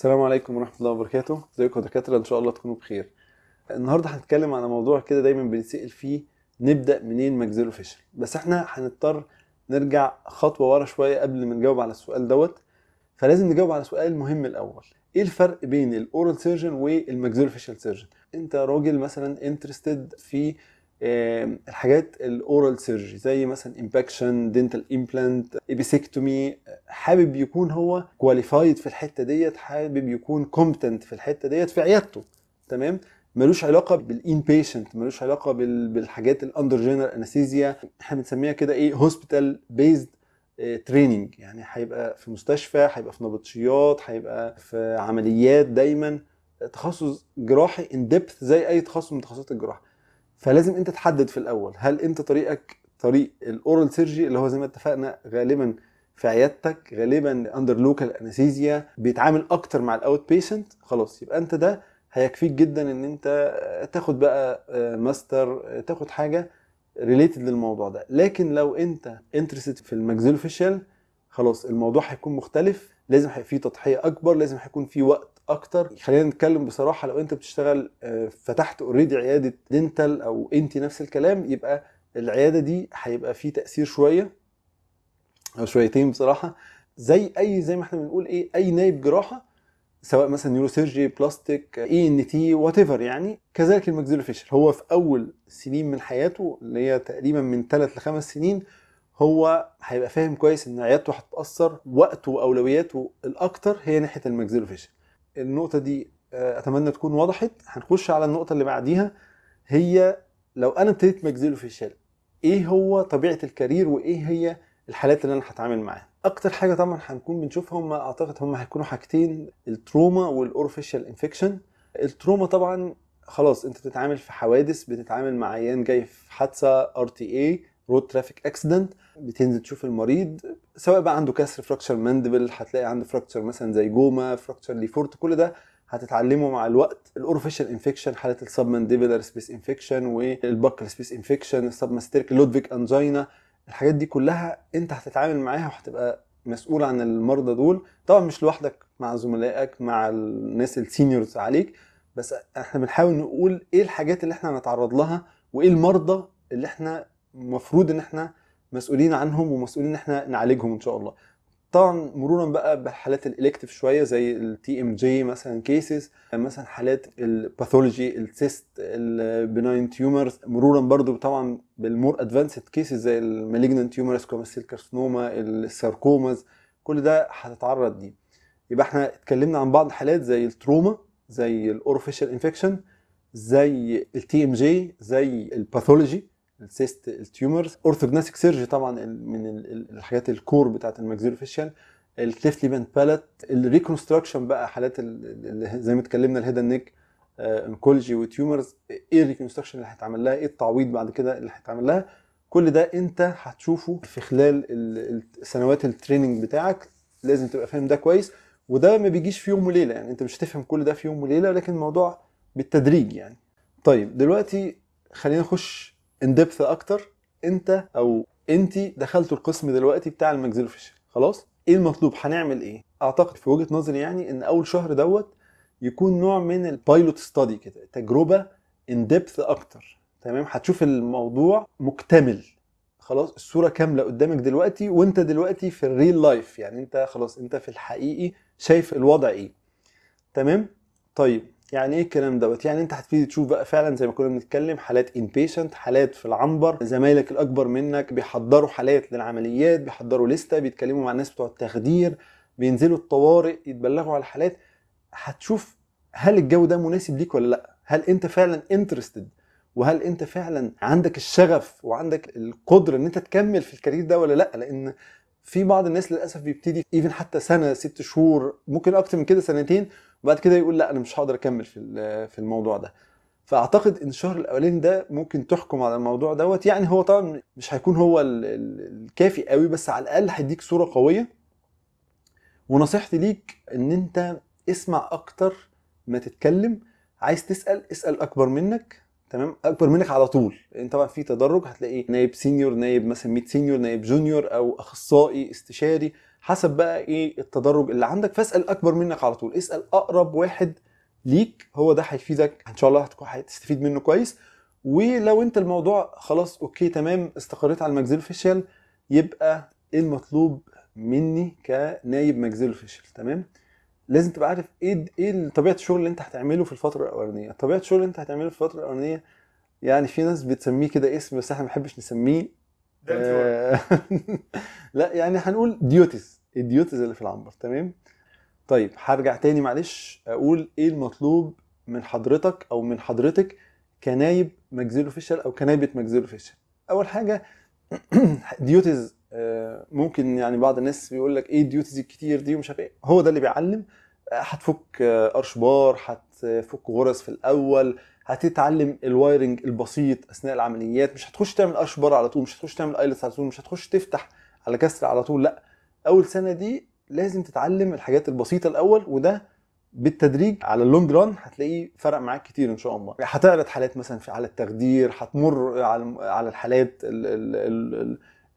السلام عليكم ورحمة الله وبركاته ازيكم يا دكاترة ان شاء الله تكونوا بخير النهاردة هنتكلم على موضوع كده دايما بنتسأل فيه نبدأ منين ماكزيلو فيشل بس احنا هنضطر نرجع خطوة ورا شوية قبل ما نجاوب على السؤال دوت فلازم نجاوب على سؤال مهم الأول ايه الفرق بين الاورال سيرجن والماكزيلو فيشل سيرجن انت راجل مثلا انترستد في الحاجات الاورال سيرجي زي مثلا امباكشن دنتال امبلانت ايبيسكتومي حابب يكون هو كواليفايد في الحته ديت حابب يكون كومبتنت في الحته ديت في عيادته تمام ملوش علاقه بالان بيشنت ملوش علاقه بالحاجات الاندر جنرال انستيزيا احنا بنسميها كده ايه هوسبيتال بيزد تريننج يعني هيبقى في مستشفى هيبقى في نبطشيات هيبقى في عمليات دايما تخصص جراحي ان ديبث زي اي تخصص من تخصصات الجراحه فلازم انت تحدد في الاول هل انت طريقك طريق الاورال سيرجي اللي هو زي ما اتفقنا غالبا في عيادتك غالبا اندر لوكال انستيزيا بيتعامل اكتر مع الاوت بيشنت خلاص يبقى انت ده هيكفيك جدا ان انت تاخد بقى ماستر آه، آه، تاخد حاجه ريليتد للموضوع ده لكن لو انت انترستد في الماكسيلوفيشال خلاص الموضوع هيكون مختلف لازم هيبقى فيه تضحيه اكبر لازم هيكون فيه وقت اكتر خلينا نتكلم بصراحه لو انت بتشتغل آه، فتحت اوريدي عياده دنتال او انت نفس الكلام يبقى العياده دي هيبقى فيه تاثير شويه او شويتين بصراحه زي اي زي ما احنا بنقول ايه اي نايب جراحه سواء مثلا نيوروسيرجي بلاستيك اي ان تي وات ايفر يعني كذلك الماكسيلو فيشل هو في اول سنين من حياته اللي هي تقريبا من 3 لخمس سنين هو هيبقى فاهم كويس ان عيادته هتتاثر وقته واولوياته الاكتر هي ناحيه الماكسيلو فيشل النقطه دي آه، اتمنى تكون وضحت هنخش على النقطه اللي بعديها هي لو انا ابتديت مجزله في الشال ايه هو طبيعه الكارير وايه هي الحالات اللي انا هتعامل معاها اكتر حاجه طبعا هنكون بنشوفها هم اعتقد هم هيكونوا حاجتين التروما والاورفيشال انفكشن التروما طبعا خلاص انت بتتعامل في حوادث بتتعامل مع عيان جاي في حادثه ار تي اي رود ترافيك اكسيدنت بتنزل تشوف المريض سواء بقى عنده كسر فراكشر مندبل هتلاقي عنده فراكشر مثلا زي جوما فراكشر ليفورت كل ده هتتعلمه مع الوقت الاوروفيشال انفكشن حاله السب مانديبلر سبيس انفكشن والباكل سبيس انفكشن السب ماستيرك لودفيك انجينا الحاجات دي كلها انت هتتعامل معاها وهتبقى مسؤول عن المرضى دول طبعا مش لوحدك مع زملائك مع الناس السينيورز عليك بس احنا بنحاول نقول ايه الحاجات اللي احنا هنتعرض لها وايه المرضى اللي احنا المفروض ان احنا مسؤولين عنهم ومسؤولين ان احنا نعالجهم ان شاء الله طبعا مرورا بقى بحالات الالكتيف شويه زي التي ام جي مثلا كيسز مثلا حالات الباثولوجي السيست البناين تيومرز مرورا برضو طبعا بالمور ادفانسد كيسز زي المالجنان تيومرز كوماسيل كارسنوما الساركوماز كل ده هتتعرض ليه يبقى احنا اتكلمنا عن بعض الحالات زي التروما زي الاوروفيشال انفكشن زي التي ام جي زي الباثولوجي السيست التيومرز اورثوجناستيك سيرجي طبعا من الحاجات الكور بتاعه فيشال الكليف ليفنت بالت الريكونستراكشن بقى حالات زي ما اتكلمنا الهيد نيك انكولوجي وتيومرز ايه الريكونستراكشن اللي هيتعمل لها ايه التعويض بعد كده اللي هيتعمل لها كل ده انت هتشوفه في خلال سنوات التريننج بتاعك لازم تبقى فاهم ده كويس وده ما بيجيش في يوم وليله يعني انت مش هتفهم كل ده في يوم وليله لكن الموضوع بالتدريج يعني طيب دلوقتي خلينا نخش ان ديبث اكتر انت او انت دخلتوا القسم دلوقتي بتاع الماكسيلوفيشل خلاص ايه المطلوب هنعمل ايه اعتقد في وجهه نظري يعني ان اول شهر دوت يكون نوع من البايلوت ستادي كده تجربه ان ديبث اكتر تمام هتشوف الموضوع مكتمل خلاص الصوره كامله قدامك دلوقتي وانت دلوقتي في الريل لايف يعني انت خلاص انت في الحقيقي شايف الوضع ايه تمام طيب يعني ايه الكلام دوت يعني انت هتبتدي تشوف بقى فعلا زي ما كنا بنتكلم حالات ان بيشنت حالات في العنبر زمايلك الاكبر منك بيحضروا حالات للعمليات بيحضروا لسته بيتكلموا مع الناس بتوع التخدير بينزلوا الطوارئ يتبلغوا على الحالات هتشوف هل الجو ده مناسب ليك ولا لا هل انت فعلا انترستد وهل انت فعلا عندك الشغف وعندك القدره ان انت تكمل في الكارير ده ولا لا لان في بعض الناس للاسف بيبتدي ايفن حتى سنه ست شهور ممكن اكتر من كده سنتين وبعد كده يقول لا انا مش هقدر اكمل في في الموضوع ده فاعتقد ان الشهر الاولاني ده ممكن تحكم على الموضوع دوت يعني هو طبعا مش هيكون هو الكافي قوي بس على الاقل هيديك صوره قويه ونصيحتي ليك ان انت اسمع اكتر ما تتكلم عايز تسال اسال اكبر منك تمام اكبر منك على طول انت يعني طبعا في تدرج هتلاقي نايب سينيور نايب مثلا 100 سينيور نايب جونيور او اخصائي استشاري حسب بقى ايه التدرج اللي عندك فاسال اكبر منك على طول اسال اقرب واحد ليك هو ده هيفيدك ان شاء الله هتستفيد منه كويس ولو انت الموضوع خلاص اوكي تمام استقريت على الماكزيلو فيشيال يبقى ايه المطلوب مني كنايب ماكزيلو فيشيال تمام لازم تبقى عارف ايه ايه طبيعه الشغل اللي انت هتعمله في الفتره الاولانيه طبيعه الشغل اللي انت هتعمله في الفتره الاولانيه يعني في ناس بتسميه كده اسم بس احنا ما بنحبش نسميه آه، لا يعني هنقول ديوتيز الديوتيز اللي في العنبر تمام طيب هرجع تاني معلش اقول ايه المطلوب من حضرتك او من حضرتك كنايب مجزله فيشل او كنايبه مجزله فيشل اول حاجه ديوتيز آه، ممكن يعني بعض الناس بيقول لك ايه الديوتيز الكتير دي ومش عارف ايه هو ده اللي بيعلم آه، هتفك ارش آه، بار هتفك غرز في الاول هتتعلم الوايرنج البسيط اثناء العمليات مش هتخش تعمل ارش بار على طول مش هتخش تعمل ايلتس على طول مش هتخش تفتح على كسر على طول لا اول سنه دي لازم تتعلم الحاجات البسيطه الاول وده بالتدريج على اللونج ران هتلاقيه فرق معاك كتير ان شاء الله هتعرض حالات مثلا في على التخدير هتمر على على الحالات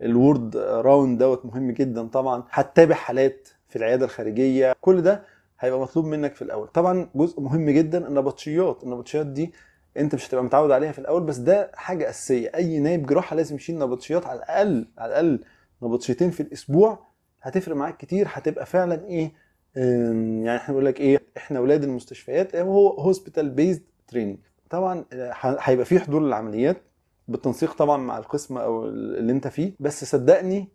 الورد راوند دوت مهم جدا طبعا هتتابع حالات في العياده الخارجيه كل ده هيبقى مطلوب منك في الاول طبعا جزء مهم جدا النبطشيات النبطشيات دي انت مش هتبقى متعود عليها في الاول بس ده حاجه اساسيه اي نايب جراحه لازم يشيل نبطشيات على الاقل على الاقل نبطشيتين في الاسبوع هتفرق معاك كتير هتبقى فعلا ايه يعني احنا بنقول لك ايه احنا اولاد المستشفيات هو هوسبيتال بيزد تريننج طبعا آه، هيبقى في حضور للعمليات بالتنسيق طبعا مع القسم او اللي انت فيه بس صدقني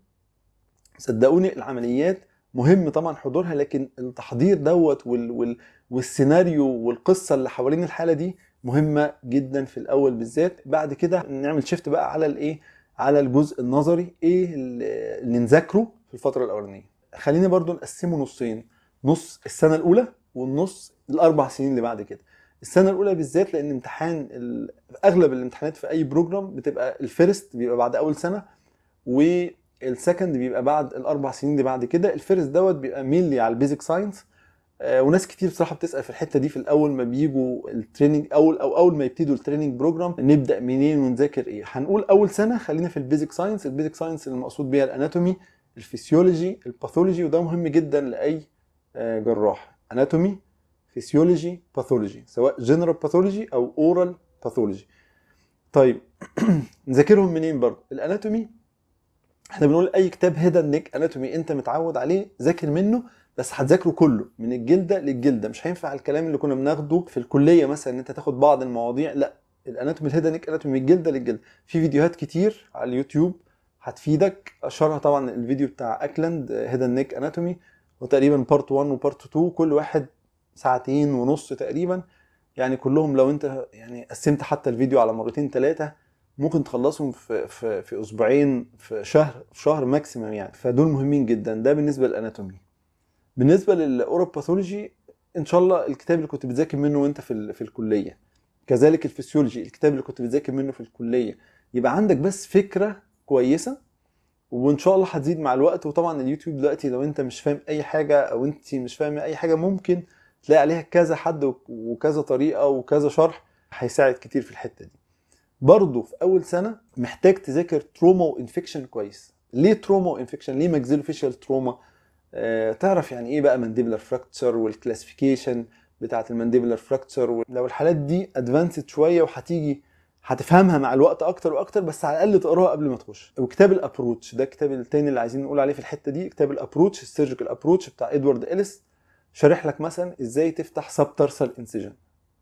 صدقوني العمليات مهم طبعا حضورها لكن التحضير دوت وال وال والسيناريو والقصه اللي حوالين الحاله دي مهمه جدا في الاول بالذات بعد كده نعمل شيفت بقى على الايه على الجزء النظري ايه اللي نذاكره في الفتره الاولانيه خلينا برضو نقسمه نصين نص السنه الاولى والنص الاربع سنين اللي بعد كده السنه الاولى بالذات لان امتحان اغلب الامتحانات في اي بروجرام بتبقى الفيرست بيبقى بعد اول سنه والسكند بيبقى بعد الاربع سنين دي بعد كده الفيرست دوت بيبقى مينلي على البيزك ساينس آه وناس كتير بصراحه بتسال في الحته دي في الاول ما بيجوا التريننج اول او اول ما يبتدوا التريننج بروجرام نبدا منين ونذاكر ايه هنقول اول سنه خلينا في البيزك ساينس البيزك ساينس اللي المقصود بيها الاناتومي الفسيولوجي الباثولوجي وده مهم جدا لاي آه، جراح اناتومي فيسيولوجي باثولوجي سواء جنرال باثولوجي او اورال باثولوجي طيب نذاكرهم منين برضه الاناتومي احنا بنقول اي كتاب هيدن نيك اناتومي انت متعود عليه ذاكر منه بس هتذاكره كله من الجلده للجلده مش هينفع الكلام اللي كنا بناخده في الكليه مثلا ان انت تاخد بعض المواضيع لا الاناتومي نيك اناتومي من الجلده للجلده في فيديوهات كتير على اليوتيوب هتفيدك اشهرها طبعا الفيديو بتاع اكلاند هيدن نيك اناتومي وتقريبا بارت 1 وبارت 2 كل واحد ساعتين ونص تقريبا يعني كلهم لو انت يعني قسمت حتى الفيديو على مرتين ثلاثه ممكن تخلصهم في في في اسبوعين في شهر في شهر ماكسيمم يعني فدول مهمين جدا ده بالنسبه للاناتومي بالنسبه للاوروباثولوجي ان شاء الله الكتاب اللي كنت بتذاكر منه وانت في في الكليه كذلك الفسيولوجي الكتاب اللي كنت بتذاكر منه في الكليه يبقى عندك بس فكره كويسه وان شاء الله هتزيد مع الوقت وطبعا اليوتيوب دلوقتي لو انت مش فاهم اي حاجه او انت مش فاهمه اي حاجه ممكن تلاقي عليها كذا حد وكذا طريقه وكذا شرح هيساعد كتير في الحته دي برضه في اول سنه محتاج تذاكر تروما وانفكشن كويس ليه تروما وانفكشن ليه فيشال تروما آه تعرف يعني ايه بقى مانديبلر فراكتشر والكلاسيفيكيشن بتاعه المانديبلر فراكتشر لو الحالات دي ادفانسد شويه وهتيجي هتفهمها مع الوقت اكتر واكتر بس على الاقل تقراها قبل ما تخش وكتاب الابروتش ده الكتاب التاني اللي عايزين نقول عليه في الحته دي كتاب الابروتش السيرجيكال ابروتش بتاع ادوارد اليس شارح لك مثلا ازاي تفتح سب ترسل انسجن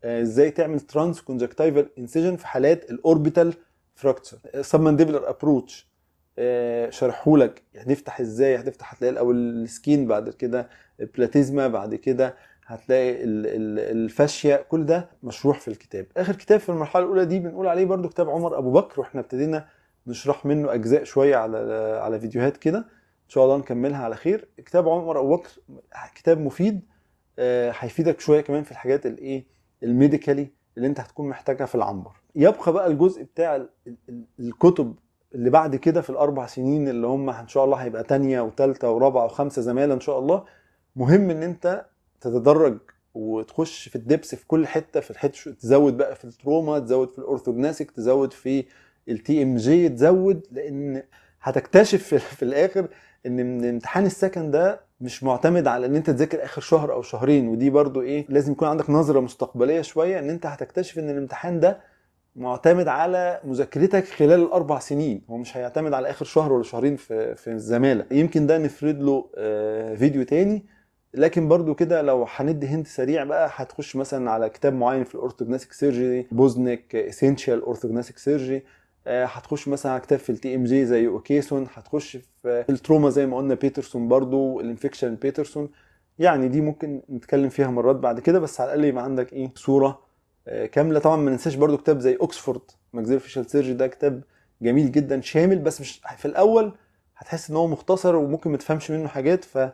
ازاي تعمل ترانس كونجكتيفال انسجن في حالات الاوربيتال فراكتشر سب مانديبلر ابروتش شرحهولك هتفتح ازاي هتفتح هتلاقي الاول السكين بعد كده البلاتيزما بعد كده هتلاقي الفاشيه كل ده مشروح في الكتاب اخر كتاب في المرحله الاولى دي بنقول عليه برده كتاب عمر ابو بكر واحنا ابتدينا نشرح منه اجزاء شويه على على فيديوهات كده ان شاء الله نكملها على خير كتاب عمر ابو بكر كتاب مفيد آه، هيفيدك شويه كمان في الحاجات الايه الميديكالي اللي انت هتكون محتاجها في العنبر يبقى بقى الجزء بتاع الكتب اللي بعد كده في الاربع سنين اللي هم ان شاء الله هيبقى تانية وتالتة ورابعة وخمسة زمالة ان شاء الله مهم ان انت تتدرج وتخش في الدبس في كل حته في الحته تزود بقى في التروما تزود في الارثوجناسيك تزود في التي ام جي تزود لان هتكتشف في الاخر ان من امتحان السكن ده مش معتمد على ان انت تذاكر اخر شهر او شهرين ودي برضو ايه لازم يكون عندك نظره مستقبليه شويه ان انت هتكتشف ان الامتحان ده معتمد على مذاكرتك خلال الاربع سنين هو مش هيعتمد على اخر شهر ولا شهرين في في الزماله يمكن ده نفرد له آه، فيديو تاني لكن برضو كده لو هندي هنت سريع بقى هتخش مثلا على كتاب معين في الاورثوجناسيك سيرجري بوزنك اسينشال اورثوجناسيك سيرجري آه، هتخش مثلا على كتاب في التي ام جي زي اوكيسون هتخش في التروما زي ما قلنا بيترسون برضو الانفكشن بيترسون يعني دي ممكن نتكلم فيها مرات بعد كده بس على الاقل يبقى عندك ايه صوره آه، كامله طبعا ما ننساش برضو كتاب زي اوكسفورد ماجزير فيشال سيرجي ده كتاب جميل جدا شامل بس مش في الاول هتحس ان هو مختصر وممكن ما تفهمش منه حاجات ف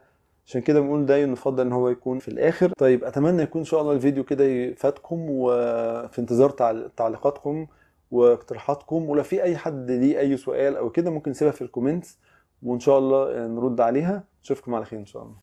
عشان كده بنقول دايما نفضل ان هو يكون في الاخر طيب اتمنى يكون ان شاء الله الفيديو كده يفادكم وفي انتظار تعليقاتكم واقتراحاتكم ولو في اي حد ليه اي سؤال او كده ممكن يسيبها في الكومنتس وان شاء الله نرد عليها نشوفكم على خير ان شاء الله